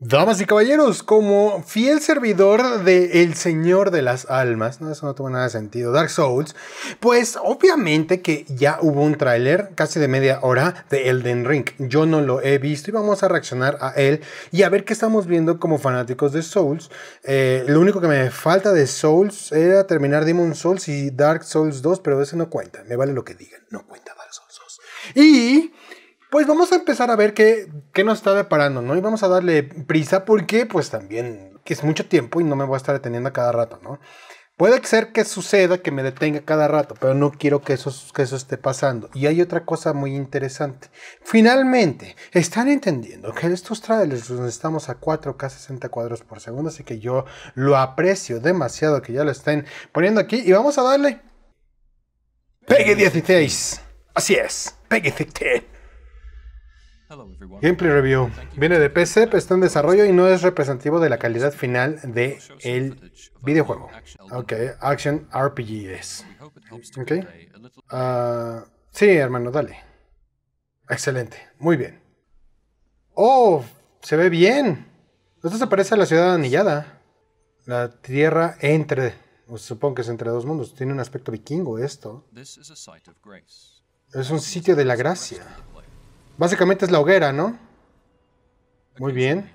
Damas y caballeros, como fiel servidor de El Señor de las Almas, no, eso no tuvo nada de sentido, Dark Souls, pues obviamente que ya hubo un tráiler casi de media hora de Elden Ring. Yo no lo he visto y vamos a reaccionar a él y a ver qué estamos viendo como fanáticos de Souls. Eh, lo único que me falta de Souls era terminar Demon Souls y Dark Souls 2, pero eso no cuenta, me vale lo que digan, no cuenta Dark Souls 2. Y pues vamos a empezar a ver qué, qué nos está deparando, ¿no? Y vamos a darle prisa porque pues también es mucho tiempo y no me voy a estar deteniendo a cada rato, ¿no? Puede ser que suceda que me detenga cada rato, pero no quiero que eso, eso esté pasando. Y hay otra cosa muy interesante. Finalmente, están entendiendo que estos trailers los estamos a 4K 60 cuadros por segundo, así que yo lo aprecio demasiado que ya lo estén poniendo aquí. Y vamos a darle... Pegue 16. Así es, Pegue 16. Gameplay Review. Viene de PC, está en desarrollo y no es representativo de la calidad final De el videojuego. Ok, Action RPG es. Ok. Ah, sí, hermano, dale. Excelente, muy bien. ¡Oh! Se ve bien. Esto se parece a la ciudad anillada. La tierra entre, supongo que es entre dos mundos. Tiene un aspecto vikingo esto. Es un sitio de la gracia. Básicamente es la hoguera, ¿no? Muy bien.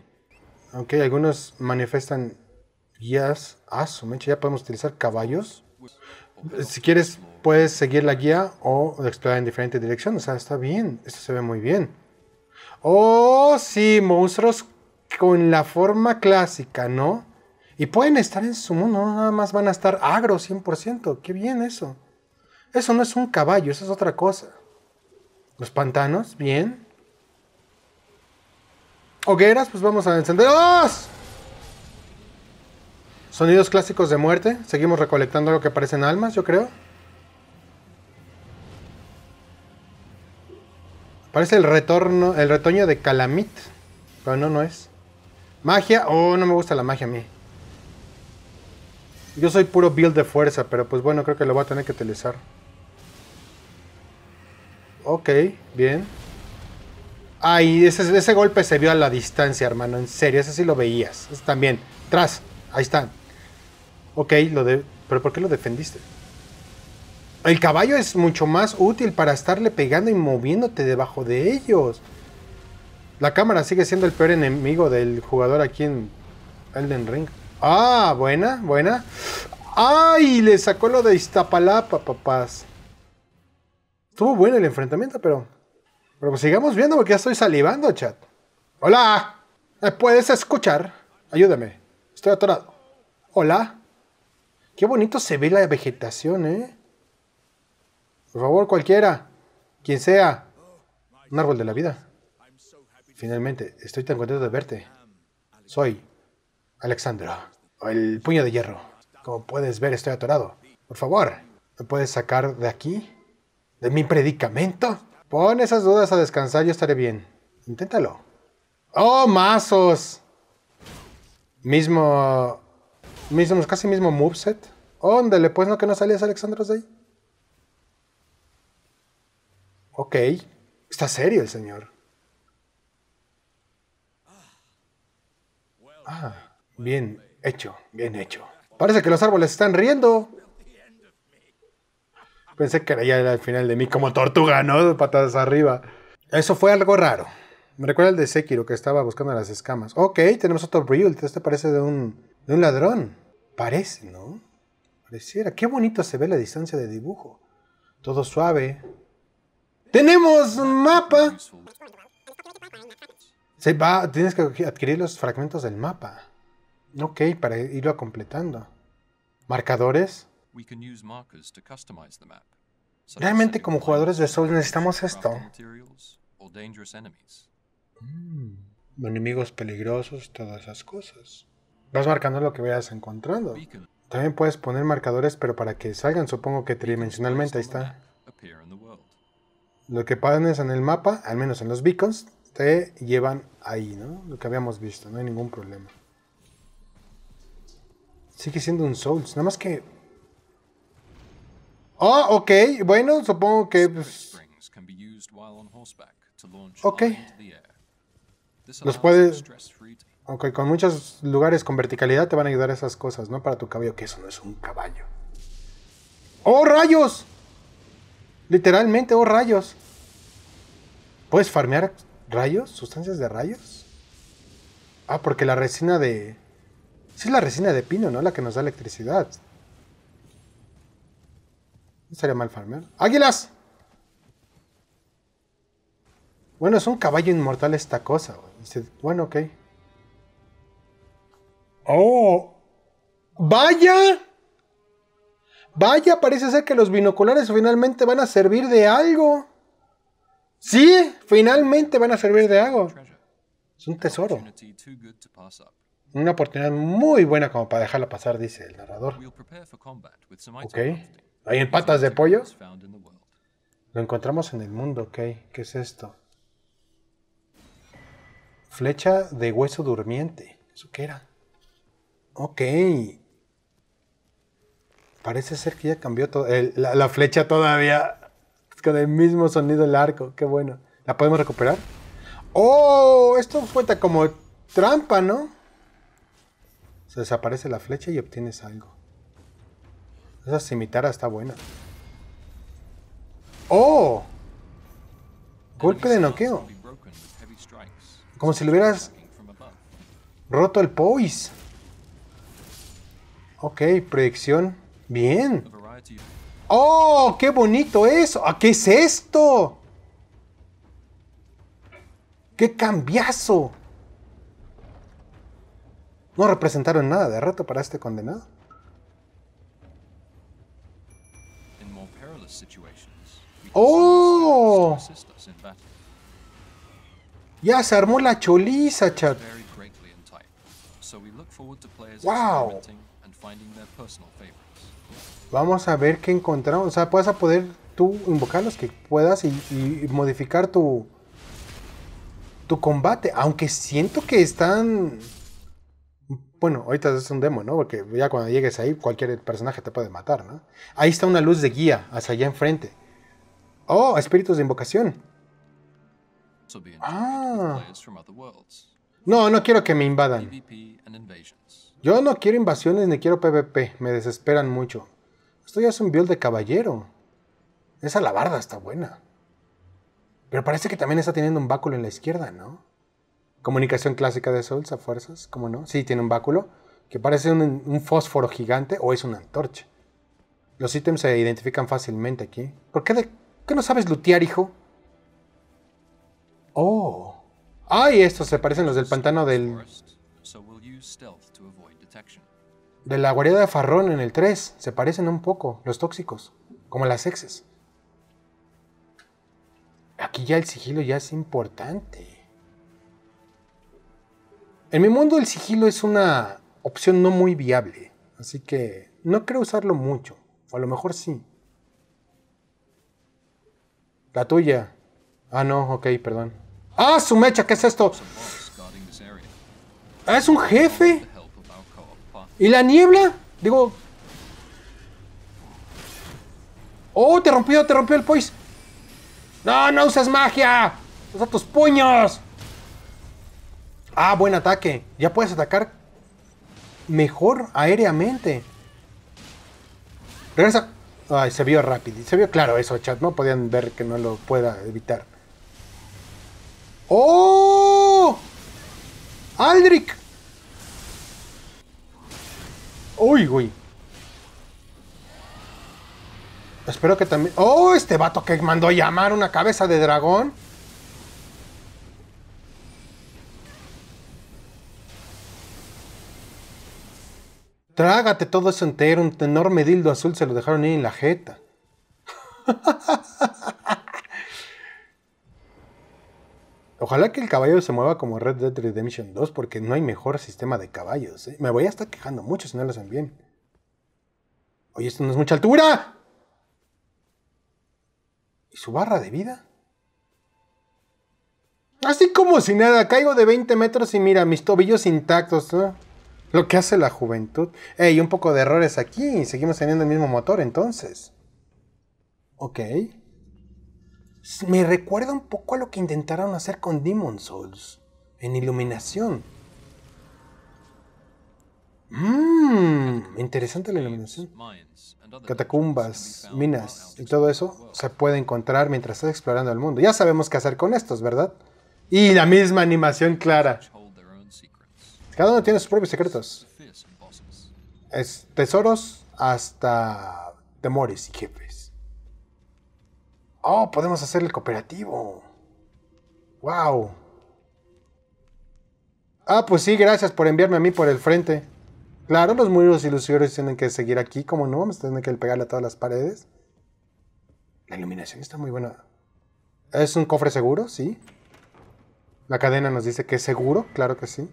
Aunque algunos manifiestan guías. Ah, su ya podemos utilizar caballos. Si quieres, puedes seguir la guía o explorar en diferentes direcciones. O sea, está bien. Esto se ve muy bien. Oh, sí, monstruos con la forma clásica, ¿no? Y pueden estar en su mundo, nada más van a estar agro 100%. Qué bien eso. Eso no es un caballo, eso es otra cosa. Los pantanos, bien. Hogueras, pues vamos a encenderlos. Sonidos clásicos de muerte. Seguimos recolectando lo que parecen almas, yo creo. Parece el retorno, el retoño de Calamit. Pero no, no es. Magia. Oh, no me gusta la magia a mí. Yo soy puro build de fuerza, pero pues bueno, creo que lo voy a tener que utilizar. Ok, bien. Ay, ese, ese golpe se vio a la distancia, hermano. En serio, ese sí lo veías. Ese también. Tras, ahí está. Ok, lo de. ¿Pero por qué lo defendiste? El caballo es mucho más útil para estarle pegando y moviéndote debajo de ellos. La cámara sigue siendo el peor enemigo del jugador aquí en Elden Ring. Ah, buena, buena. ¡Ay! Le sacó lo de Iztapalapa, papás. Estuvo bueno el enfrentamiento, pero. Pero sigamos viendo porque ya estoy salivando, chat. ¡Hola! ¿Me puedes escuchar? Ayúdame. Estoy atorado. ¿Hola? Qué bonito se ve la vegetación, ¿eh? Por favor, cualquiera. Quien sea. Un árbol de la vida. Finalmente, estoy tan contento de verte. Soy Alexandra. el puño de hierro. Como puedes ver, estoy atorado. Por favor, ¿me puedes sacar de aquí? ¿De mi predicamento? Pon esas dudas a descansar, yo estaré bien. Inténtalo. ¡Oh, mazos! Mismo... mismo casi mismo moveset. Óndale, pues no que no salías Alexandros de ahí. Ok. Está serio el señor. Ah, bien hecho, bien hecho. Parece que los árboles están riendo. Pensé que era ya el final de mí, como tortuga, ¿no? Patadas arriba. Eso fue algo raro. Me recuerda el de Sekiro, que estaba buscando las escamas. Ok, tenemos otro Brute. Este parece de un, de un ladrón. Parece, ¿no? Pareciera. Qué bonito se ve la distancia de dibujo. Todo suave. ¡Tenemos mapa! Se va, tienes que adquirir los fragmentos del mapa. Ok, para irlo completando. Marcadores. Realmente como jugadores de Souls necesitamos esto. Mm. enemigos peligrosos, todas esas cosas. Vas marcando lo que vayas encontrando. También puedes poner marcadores, pero para que salgan, supongo que tridimensionalmente, ahí está. Lo que es en el mapa, al menos en los beacons, te llevan ahí, ¿no? Lo que habíamos visto, no hay ningún problema. Sigue siendo un Souls, nada más que Ah, ok, bueno, supongo que... Pues, ok. Los puedes... Ok, con muchos lugares con verticalidad te van a ayudar esas cosas, ¿no? Para tu caballo, que eso no es un caballo. ¡Oh, rayos! Literalmente, oh, rayos. ¿Puedes farmear rayos? ¿Sustancias de rayos? Ah, porque la resina de... Sí es la resina de pino, ¿no? La que nos da electricidad. No Sería mal farmear. ¡Águilas! Bueno, es un caballo inmortal esta cosa, Bueno, ok. ¡Oh! ¡Vaya! Vaya, parece ser que los binoculares finalmente van a servir de algo. Sí, finalmente van a servir de algo. Es un tesoro. Una oportunidad muy buena como para dejarla pasar, dice el narrador. Ok. ¿Hay en patas de pollo? Lo encontramos en el mundo, ok. ¿Qué es esto? Flecha de hueso durmiente. ¿Eso qué era? Ok. Parece ser que ya cambió todo. la, flecha todavía con el mismo sonido el arco. Qué bueno. ¿La podemos recuperar? ¡Oh! Esto cuenta como trampa, ¿no? Se desaparece la flecha y obtienes algo. Esa cimitarra está buena. ¡Oh! Golpe de noqueo. Como si le hubieras roto el poise. Ok, proyección. Bien. ¡Oh! ¡Qué bonito eso! ¿A qué es esto? ¡Qué cambiazo! No representaron nada de rato para este condenado. ¡Oh! Ya se armó la choliza, chat. ¡Wow! Vamos a ver qué encontramos. O sea, puedes a poder tú invocar que puedas y, y modificar tu, tu combate. Aunque siento que están... Bueno, ahorita es un demo, ¿no? Porque ya cuando llegues ahí, cualquier personaje te puede matar, ¿no? Ahí está una luz de guía, hacia allá enfrente. Oh, espíritus de invocación. Ah. No, no quiero que me invadan. Yo no quiero invasiones ni quiero PvP. Me desesperan mucho. Esto ya es un viol de caballero. Esa alabarda está buena. Pero parece que también está teniendo un báculo en la izquierda, ¿no? Comunicación clásica de Souls a fuerzas, ¿cómo no? Sí, tiene un báculo que parece un, fósforo gigante o es una antorcha. Los ítems se identifican fácilmente aquí. ¿Por qué, qué no sabes lutear, hijo? Oh. ¡Ay! estos se parecen los del pantano del. De la guarida de Farrón en el 3. Se parecen un poco, los tóxicos. Como las exes. Aquí ya el sigilo ya es importante. En mi mundo el sigilo es una opción no muy viable, así que no creo usarlo mucho, o a lo mejor sí. La tuya. Ah, no, ok, perdón. ¡Ah, su mecha! ¿Qué es esto? Ah, es un jefe? ¿Y la niebla? Digo... ¡Oh, te rompió, te rompió el poise! ¡No, no usas magia! ¡Usa tus puños! Ah, buen ataque. Ya puedes atacar mejor aéreamente. Regresa. Ay, se vio rápido. Se vio claro eso, chat. No podían ver que no lo pueda evitar. ¡Oh! ¡Aldric! ¡Uy, güey! Espero que también... ¡Oh, este vato que mandó a llamar una cabeza de dragón! Trágate todo eso entero, un enorme dildo azul se lo dejaron ir en la jeta. Ojalá que el caballo se mueva como Red Dead Redemption 2 porque no hay mejor sistema de caballos. ¿eh? Me voy a estar quejando mucho si no lo hacen bien. Oye, esto no es mucha altura. ¿Y su barra de vida? Así como si nada, caigo de 20 metros y mira, mis tobillos intactos. Lo que hace la juventud. Ey, un poco de errores aquí. Seguimos teniendo el mismo motor entonces. Ok. Me recuerda un poco a lo que intentaron hacer con Demon Souls. En iluminación. Mmm, interesante la iluminación. Catacumbas, minas y todo eso se puede encontrar mientras estás explorando el mundo. Ya sabemos qué hacer con estos, ¿verdad? Y la misma animación clara. Cada uno tiene sus propios secretos. Es tesoros hasta temores y jefes. Oh, podemos hacer el cooperativo. Wow. Ah, pues sí, gracias por enviarme a mí por el frente. Claro, los muros ilusorios tienen que seguir aquí, como no, vamos a que pegarle a todas las paredes. La iluminación está muy buena. ¿Es un cofre seguro? Sí. La cadena nos dice que es seguro, claro que sí.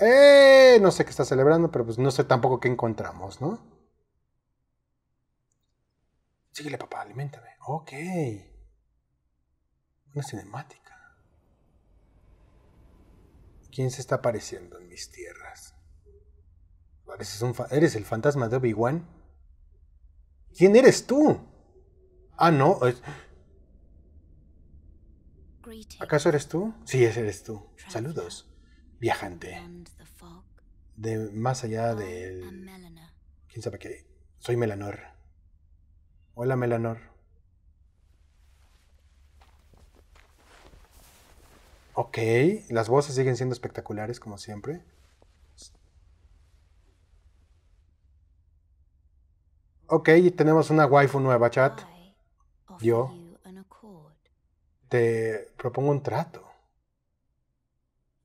¡Eh! No sé qué está celebrando, pero pues no sé tampoco qué encontramos, ¿no? Síguele, papá, alimentame. Ok. Una cinemática. ¿Quién se está apareciendo en mis tierras? ¿Eres, un ¿Eres el fantasma de Obi-Wan? ¿Quién eres tú? Ah, no. ¿Acaso eres tú? Sí, ese eres tú. Saludos viajante de más allá del... ¿Quién sabe qué? Soy Melanor. Hola Melanor. Ok, las voces siguen siendo espectaculares como siempre. Ok, tenemos una waifu nueva, chat. Yo te propongo un trato.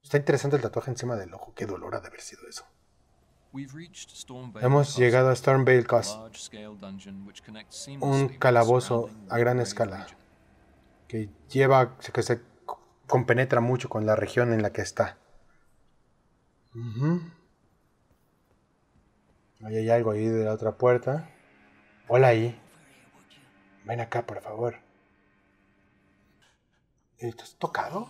Está interesante el tatuaje encima del ojo. Qué dolor ha de haber sido eso. Hemos llegado a Stormvale Castle. un calabozo a gran escala que lleva, que se compenetra mucho con la región en la que está. Ahí hay algo ahí de la otra puerta. Hola ahí. Ven acá, por favor. ¿Estás tocado?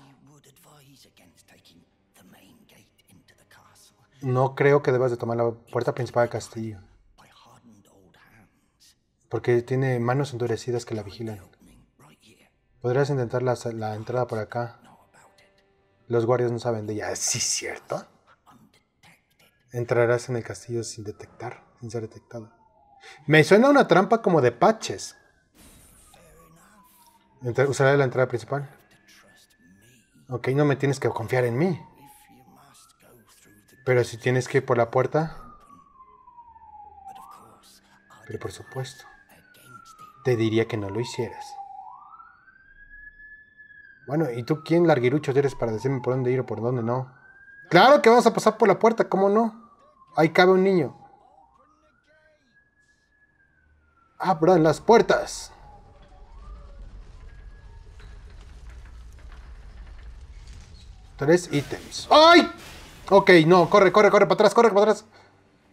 no creo que debas de tomar la puerta principal del castillo. Porque tiene manos endurecidas que la vigilan. Podrías intentar la, entrada por acá. Los guardias no saben de ella. Ah, sí, cierto. Entrarás en el castillo sin detectar, sin ser detectado. Me suena una trampa como de paches. Usaré la entrada principal. Ok, no me tienes que confiar en mí. Pero si tienes que ir por la puerta. Pero por supuesto. Te diría que no lo hicieras. Bueno, ¿y tú quién larguirucho eres para decirme por dónde ir o por dónde no? Claro que vamos a pasar por la puerta, ¿cómo no? Ahí cabe un niño. Abran las puertas. Tres ítems. ¡Ay! Ok, no, corre, corre, corre, para atrás, corre, para atrás.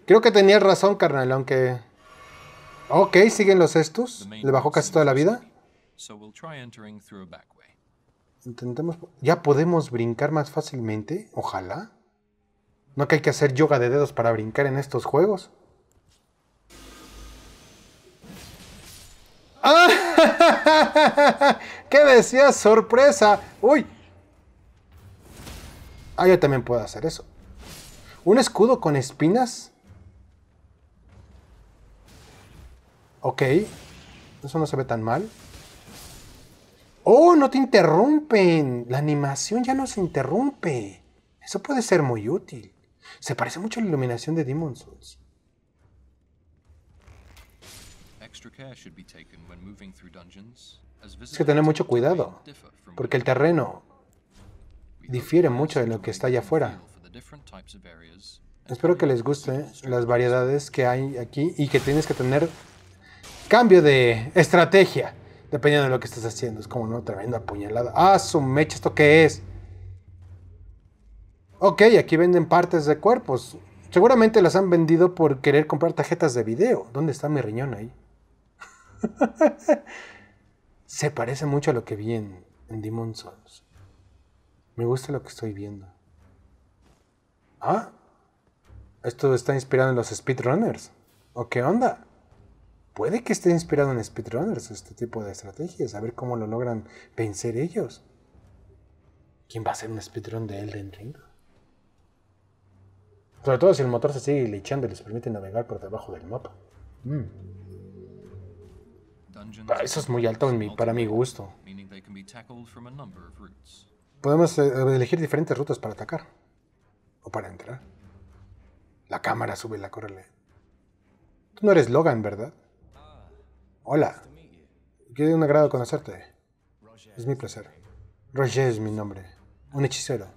Creo que tenía razón, carnal, aunque... Ok, siguen los estos. Le bajó casi toda la vida. Intentemos... ¿Ya podemos brincar más fácilmente? Ojalá. No que hay que hacer yoga de dedos para brincar en estos juegos. ¡Ah! ¿Qué decía? ¡Sorpresa! ¡Uy! Ah, yo también puedo hacer eso. ¿Un escudo con espinas? Ok. Eso no se ve tan mal. ¡Oh, no te interrumpen! La animación ya no se interrumpe. Eso puede ser muy útil. Se parece mucho a la iluminación de Demon Souls. Es que tener mucho cuidado, porque el terreno difiere mucho de lo que está allá afuera. Espero que les guste las variedades que hay aquí y que tienes que tener cambio de estrategia dependiendo de lo que estás haciendo. Es como una tremenda apuñalada ¡Ah, su mecha! ¿Esto qué es? Ok, aquí venden partes de cuerpos. Seguramente las han vendido por querer comprar tarjetas de video. ¿Dónde está mi riñón ahí? Se parece mucho a lo que vi en, en Demon Souls. Me gusta lo que estoy viendo. Ah, esto está inspirado en los speedrunners. ¿O qué onda? Puede que esté inspirado en speedrunners este tipo de estrategias. A ver cómo lo logran vencer ellos. ¿Quién va a ser un speedrun de Elden Ring? Sobre todo si el motor se sigue lechando y les permite navegar por debajo del mapa. Mm. Ah, eso es muy alto en mi, para mi gusto. Podemos eh, elegir diferentes rutas para atacar o para entrar. La cámara, sube la córrele. Tú no eres Logan, ¿verdad? Hola. Qué un agrado conocerte. Es mi placer. Roger es mi nombre. Un hechicero.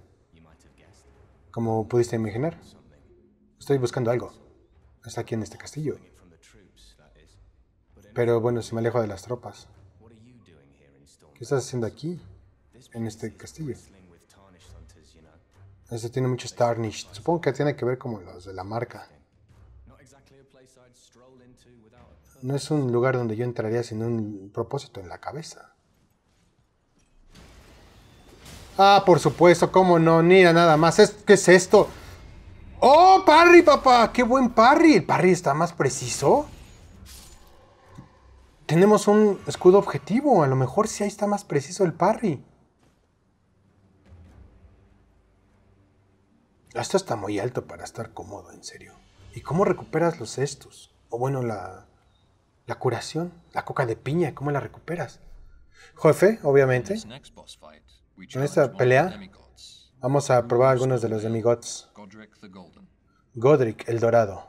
Como pudiste imaginar, estoy buscando algo. Está aquí en este castillo. Pero bueno, si me alejo de las tropas. ¿Qué estás haciendo aquí? en este castillo. Este tiene muchos tarnish. Supongo que tiene que ver como los de la marca. No es un lugar donde yo entraría sin un propósito en la cabeza. Ah, por supuesto, cómo no, mira nada más. ¿Qué es esto? ¡Oh, parry, papá! ¡Qué buen parry! El parry está más preciso. Tenemos un escudo objetivo. A lo mejor sí ahí está más preciso el parry. Esto está muy alto para estar cómodo, en serio. ¿Y cómo recuperas los cestos? O bueno, la, curación, la coca de piña, ¿cómo la recuperas? Jefe, obviamente. En esta pelea vamos a probar algunos de los demigods. Godric el Dorado.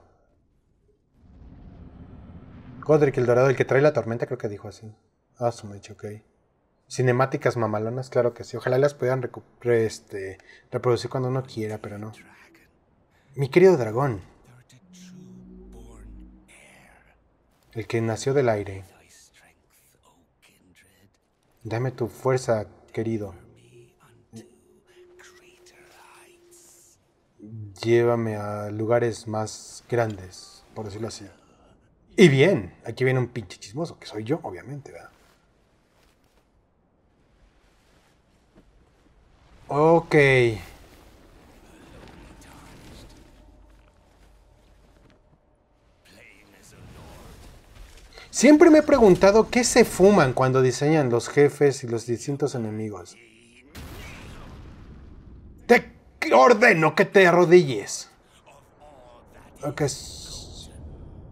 Godric el Dorado, el que trae la tormenta, creo que dijo así. Ah, su mecho, ok. Cinemáticas mamalonas, claro que sí. Ojalá las puedan este, reproducir cuando uno quiera, pero no. Mi querido dragón. El que nació del aire. Dame tu fuerza, querido. Llévame a lugares más grandes, por decirlo así. Y bien, aquí viene un pinche chismoso, que soy yo, obviamente, ¿verdad? Ok. Siempre me he preguntado qué se fuman cuando diseñan los jefes y los distintos enemigos. Te ordeno que te arrodilles. ok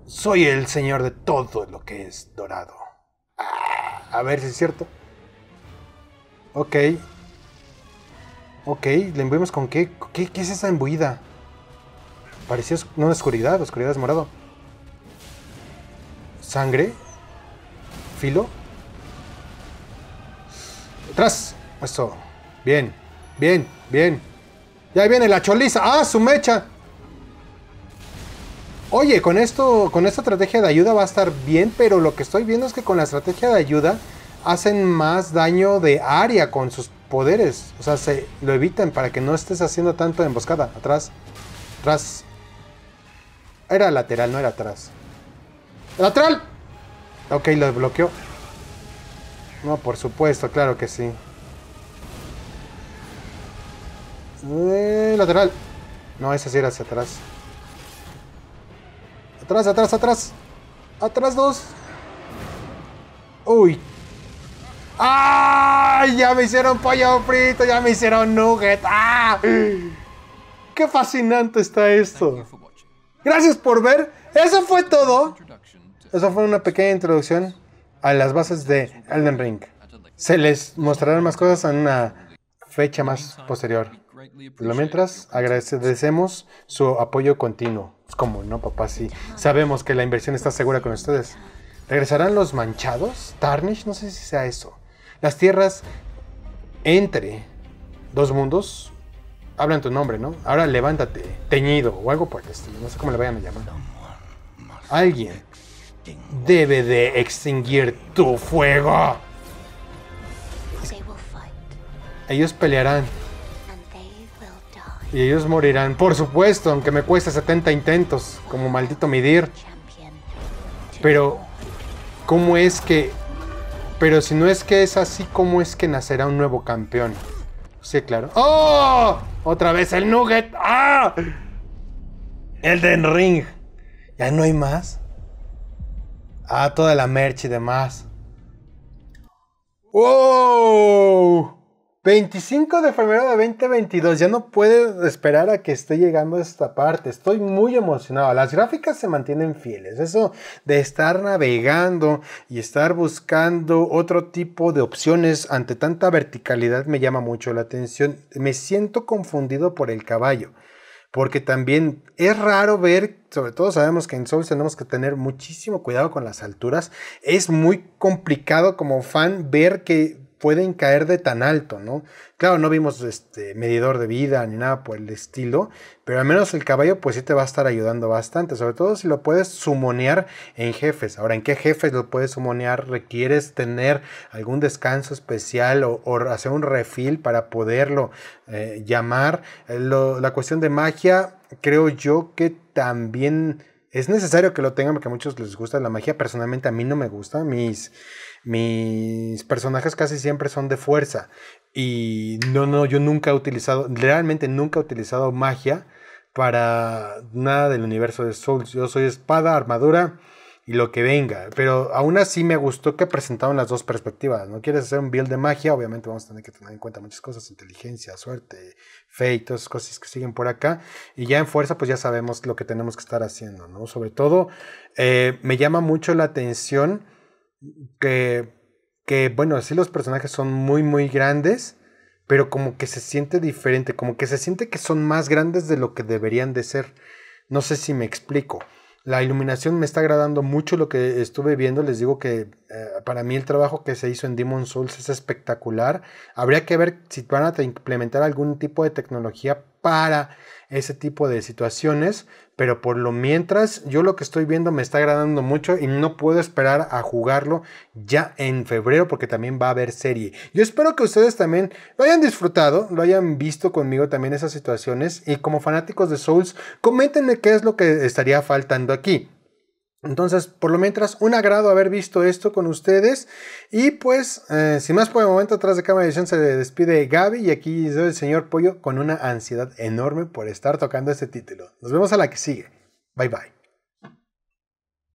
Soy el señor de todo lo que es dorado. Ah, a ver si es cierto. Ok, Ok, ¿le embuimos con qué? qué? es esa embuida? Parecía una oscuridad, oscuridad es morado. ¿Sangre? ¿Filo? ¡Atrás! Eso. Bien, bien, bien. Ya ahí viene la choliza. ¡Ah, su mecha! Oye, con esto, con esta estrategia de ayuda va a estar bien, pero lo que estoy viendo es que con la estrategia de ayuda hacen más daño de área con sus poderes, o sea, se lo evitan para que no estés haciendo tanto emboscada. Atrás, atrás. Era lateral, no era atrás. ¡Lateral! Ok, lo desbloqueó No, por supuesto, claro que sí. Eh, lateral. No, ese sí era hacia atrás. Atrás, atrás, atrás. Atrás dos. Uy, ¡Ay! Ya me hicieron pollo frito, ya me hicieron nugget. ¡Ah! ¡Qué fascinante está esto! Gracias por ver. Eso fue todo. Eso fue una pequeña introducción a las bases de Elden Ring. Se les mostrarán más cosas en una fecha más posterior. mientras, agradecemos su apoyo continuo. Es pues, como, no, papá, sí. Sabemos que la inversión está segura con ustedes. ¿Regresarán los manchados? Tarnish, no sé si sea eso. Las tierras entre dos mundos hablan tu nombre, ¿no? Ahora levántate, teñido o algo por el estilo. No sé cómo le vayan a llamar. Alguien debe de extinguir tu fuego. Ellos pelearán. Y ellos morirán, por supuesto, aunque me cueste 70 intentos, como maldito Midir. Pero, ¿cómo es que pero si no es que es así, ¿cómo es que nacerá un nuevo campeón? Sí, claro. ¡Oh! Otra vez el Nugget. ¡Ah! Elden Ring. ¿Ya no hay más? Ah, toda la merch y demás. ¡Wow! 25 de febrero de 2022, ya no puedo esperar a que esté llegando esta parte, estoy muy emocionado, las gráficas se mantienen fieles, eso de estar navegando y estar buscando otro tipo de opciones ante tanta verticalidad me llama mucho la atención, me siento confundido por el caballo, porque también es raro ver, sobre todo sabemos que en Souls tenemos que tener muchísimo cuidado con las alturas, es muy complicado como fan ver que pueden caer de tan alto, ¿no? Claro, no vimos este medidor de vida ni nada por el estilo, pero al menos el caballo pues sí te va a estar ayudando bastante, sobre todo si lo puedes sumonear en jefes. Ahora, ¿en qué jefes lo puedes sumonear? ¿Requieres tener algún descanso especial o, hacer un refill para poderlo eh, llamar? Eh, la cuestión de magia, creo yo que también es necesario que lo tengan porque a muchos les gusta la magia. Personalmente a mí no me gusta. Mis, mis personajes casi siempre son de fuerza. Y no, no, yo nunca he utilizado, realmente nunca he utilizado magia para nada del universo de Souls. Yo soy espada, armadura y lo que venga. Pero aún así me gustó que presentaron las dos perspectivas. No quieres hacer un build de magia, obviamente vamos a tener que tener en cuenta muchas cosas, inteligencia, suerte, fe y todas esas cosas que siguen por acá. Y ya en fuerza, pues ya sabemos lo que tenemos que estar haciendo, ¿no? Sobre todo, eh, me llama mucho la atención que, que, bueno, sí los personajes son muy, muy grandes. Pero como que se siente diferente, como que se siente que son más grandes de lo que deberían de ser. No sé si me explico. La iluminación me está agradando mucho lo que estuve viendo. Les digo que eh, para mí el trabajo que se hizo en Demon Souls es espectacular. Habría que ver si van a implementar algún tipo de tecnología para ese tipo de situaciones, pero por lo mientras yo lo que estoy viendo me está agradando mucho y no puedo esperar a jugarlo ya en febrero porque también va a haber serie. Yo espero que ustedes también lo hayan disfrutado, lo hayan visto conmigo también esas situaciones y como fanáticos de Souls, coméntenme qué es lo que estaría faltando aquí. Entonces, por lo mientras, un agrado haber visto esto con ustedes. Y pues, eh, sin más por el momento, atrás de cámara de edición se despide Gaby y aquí el señor Pollo con una ansiedad enorme por estar tocando este título. Nos vemos a la que sigue. Bye bye.